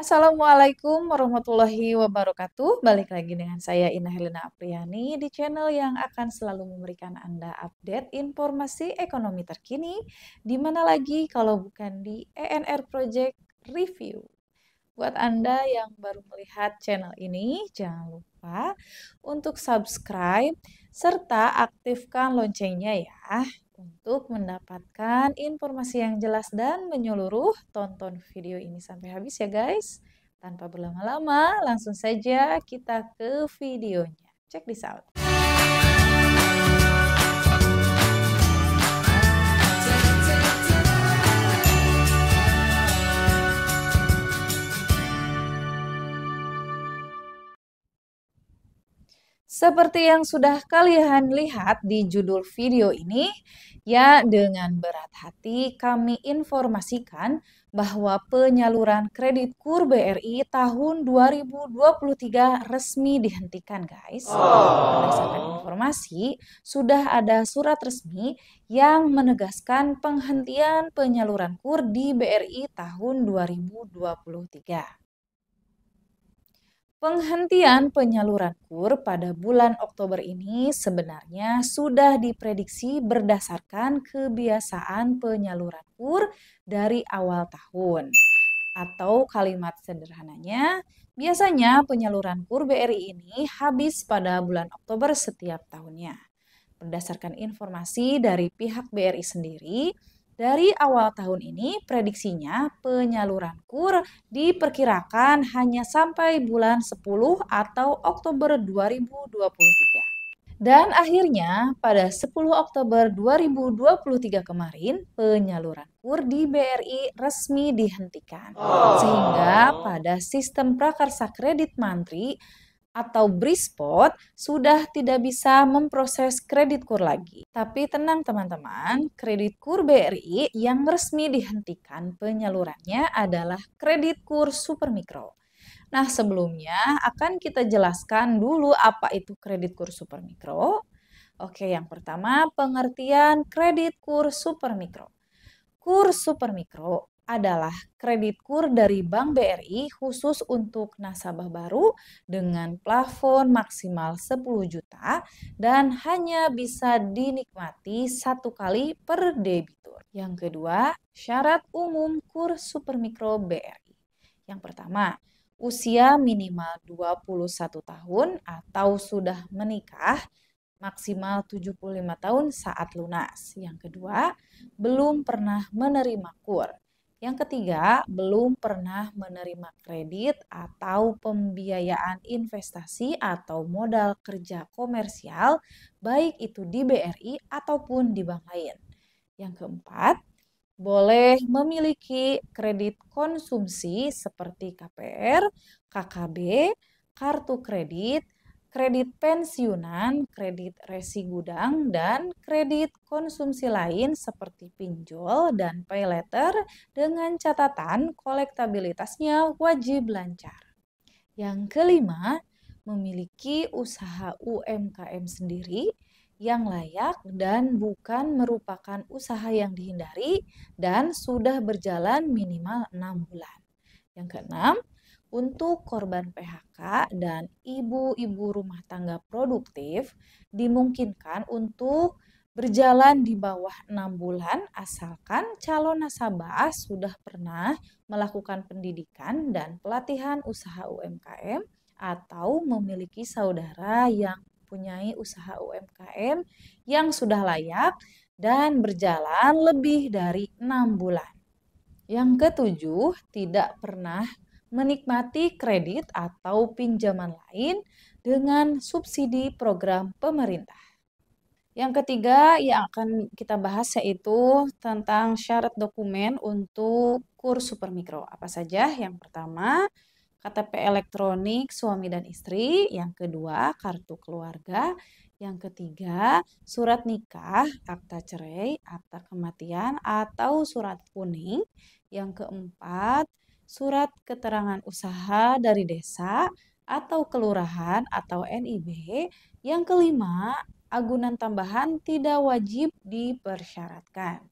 Assalamualaikum warahmatullahi wabarakatuh. Balik lagi dengan saya Ina Helena Apriani di channel yang akan selalu memberikan Anda update informasi ekonomi terkini di mana lagi kalau bukan di ENR Project Review. Buat Anda yang baru melihat channel ini, jangan lupa untuk subscribe serta aktifkan loncengnya ya untuk mendapatkan informasi yang jelas dan menyeluruh, tonton video ini sampai habis ya guys. Tanpa berlama-lama, langsung saja kita ke videonya. Cek di out. Seperti yang sudah kalian lihat di judul video ini, ya dengan berat hati kami informasikan bahwa penyaluran kredit KUR BRI tahun 2023 resmi dihentikan guys. Berdasarkan oh. informasi, sudah ada surat resmi yang menegaskan penghentian penyaluran KUR di BRI tahun 2023. Penghentian penyaluran KUR pada bulan Oktober ini sebenarnya sudah diprediksi berdasarkan kebiasaan penyaluran KUR dari awal tahun. Atau kalimat sederhananya, biasanya penyaluran KUR BRI ini habis pada bulan Oktober setiap tahunnya. Berdasarkan informasi dari pihak BRI sendiri, dari awal tahun ini, prediksinya penyaluran KUR diperkirakan hanya sampai bulan 10 atau Oktober 2023. Dan akhirnya pada 10 Oktober 2023 kemarin penyaluran KUR di BRI resmi dihentikan. Oh. Sehingga pada sistem prakarsa kredit mantri atau Brispot sudah tidak bisa memproses kredit kur lagi. Tapi tenang teman-teman, kredit kur BRI yang resmi dihentikan penyalurannya adalah kredit kur super mikro. Nah, sebelumnya akan kita jelaskan dulu apa itu kredit kur super mikro. Oke, yang pertama pengertian kredit kur super mikro. Kur super mikro adalah kredit kur dari Bank BRI khusus untuk nasabah baru dengan plafon maksimal 10 juta dan hanya bisa dinikmati satu kali per debitur. Yang kedua, syarat umum kur super supermikro BRI. Yang pertama, usia minimal 21 tahun atau sudah menikah maksimal 75 tahun saat lunas. Yang kedua, belum pernah menerima kur. Yang ketiga, belum pernah menerima kredit atau pembiayaan investasi atau modal kerja komersial, baik itu di BRI ataupun di bank lain. Yang keempat, boleh memiliki kredit konsumsi seperti KPR, KKB, kartu kredit, kredit pensiunan, kredit resi gudang, dan kredit konsumsi lain seperti pinjol dan pay letter dengan catatan kolektabilitasnya wajib lancar. Yang kelima, memiliki usaha UMKM sendiri yang layak dan bukan merupakan usaha yang dihindari dan sudah berjalan minimal enam bulan. Yang keenam, untuk korban PHK dan ibu-ibu rumah tangga produktif dimungkinkan untuk berjalan di bawah enam bulan asalkan calon nasabah sudah pernah melakukan pendidikan dan pelatihan usaha UMKM atau memiliki saudara yang mempunyai usaha UMKM yang sudah layak dan berjalan lebih dari enam bulan. Yang ketujuh, tidak pernah menikmati kredit atau pinjaman lain dengan subsidi program pemerintah. Yang ketiga yang akan kita bahas yaitu tentang syarat dokumen untuk kur supermikro. Apa saja? Yang pertama, KTP elektronik suami dan istri, yang kedua, kartu keluarga, yang ketiga, surat nikah, akta cerai, akta kematian atau surat kuning, yang keempat, surat keterangan usaha dari desa atau kelurahan atau NIB. Yang kelima, agunan tambahan tidak wajib dipersyaratkan.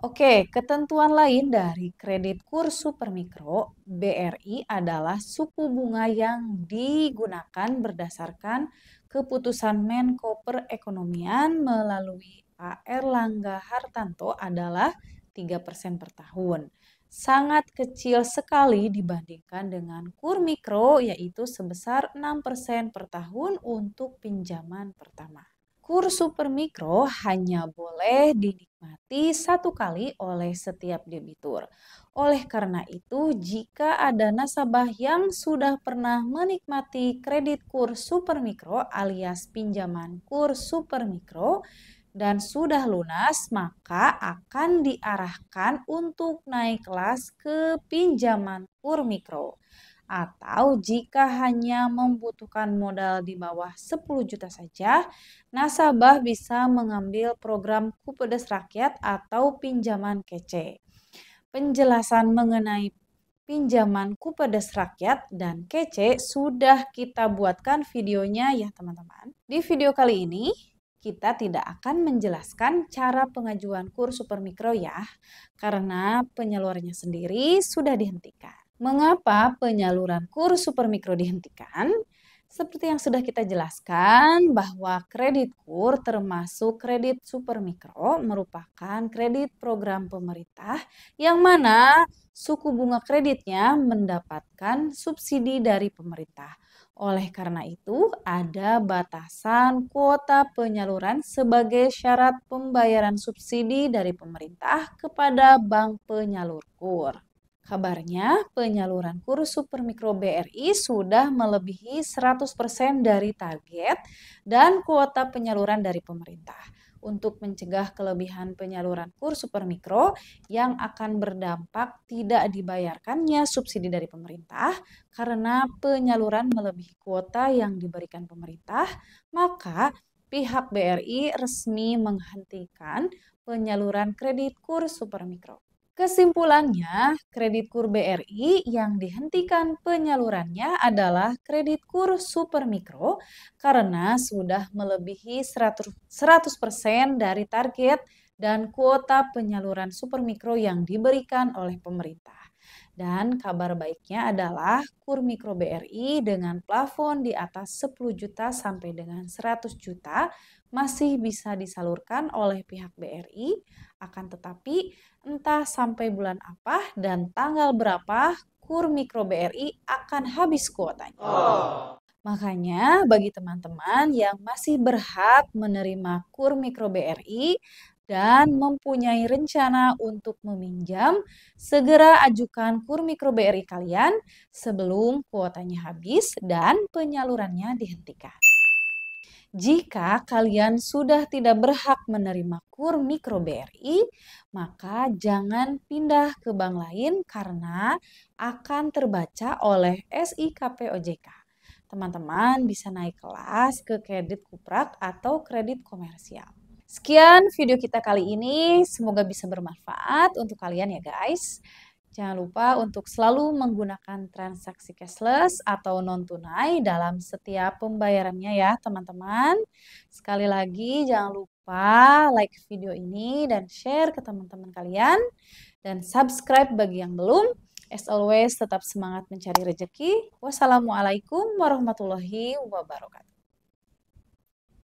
Oke, ketentuan lain dari kredit kurs mikro BRI adalah suku bunga yang digunakan berdasarkan keputusan Menko Perekonomian melalui Pak Erlangga Hartanto adalah 3% per tahun sangat kecil sekali dibandingkan dengan kur mikro yaitu sebesar 6% per tahun untuk pinjaman pertama. Kur super mikro hanya boleh dinikmati satu kali oleh setiap debitur. Oleh karena itu, jika ada nasabah yang sudah pernah menikmati kredit kur super mikro alias pinjaman kur super mikro, dan sudah lunas, maka akan diarahkan untuk naik kelas ke pinjaman kur mikro. Atau jika hanya membutuhkan modal di bawah 10 juta saja, nasabah bisa mengambil program Kupedes Rakyat atau pinjaman kece. Penjelasan mengenai pinjaman Kupedes Rakyat dan Kece sudah kita buatkan videonya ya teman-teman. Di video kali ini kita tidak akan menjelaskan cara pengajuan kur supermikro ya, karena penyalurannya sendiri sudah dihentikan. Mengapa penyaluran kur supermikro dihentikan? Seperti yang sudah kita jelaskan bahwa kredit kur termasuk kredit super mikro merupakan kredit program pemerintah yang mana suku bunga kreditnya mendapatkan subsidi dari pemerintah. Oleh karena itu, ada batasan kuota penyaluran sebagai syarat pembayaran subsidi dari pemerintah kepada bank penyalur kur. Kabarnya, penyaluran kur mikro BRI sudah melebihi 100% dari target dan kuota penyaluran dari pemerintah untuk mencegah kelebihan penyaluran kur mikro yang akan berdampak tidak dibayarkannya subsidi dari pemerintah karena penyaluran melebihi kuota yang diberikan pemerintah, maka pihak BRI resmi menghentikan penyaluran kredit kur mikro. Kesimpulannya, kredit kur BRI yang dihentikan penyalurannya adalah kredit kur super mikro karena sudah melebihi 100%, dari target dan kuota penyaluran super mikro yang diberikan oleh pemerintah. Dan kabar baiknya adalah kur mikro BRI dengan plafon di atas 10 juta sampai dengan 100 juta masih bisa disalurkan oleh pihak BRI, akan tetapi entah sampai bulan apa dan tanggal berapa kur mikro BRI akan habis kuotanya. Oh. Makanya bagi teman-teman yang masih berhak menerima kur mikro BRI dan mempunyai rencana untuk meminjam, segera ajukan kur mikro BRI kalian sebelum kuotanya habis dan penyalurannya dihentikan. Jika kalian sudah tidak berhak menerima kur mikro BRI, maka jangan pindah ke bank lain karena akan terbaca oleh SIKP OJK. Teman-teman bisa naik kelas ke kredit kuprak atau kredit komersial. Sekian video kita kali ini, semoga bisa bermanfaat untuk kalian ya guys. Jangan lupa untuk selalu menggunakan transaksi cashless atau non-tunai dalam setiap pembayarannya ya teman-teman. Sekali lagi jangan lupa like video ini dan share ke teman-teman kalian. Dan subscribe bagi yang belum. As always tetap semangat mencari rejeki. Wassalamualaikum warahmatullahi wabarakatuh.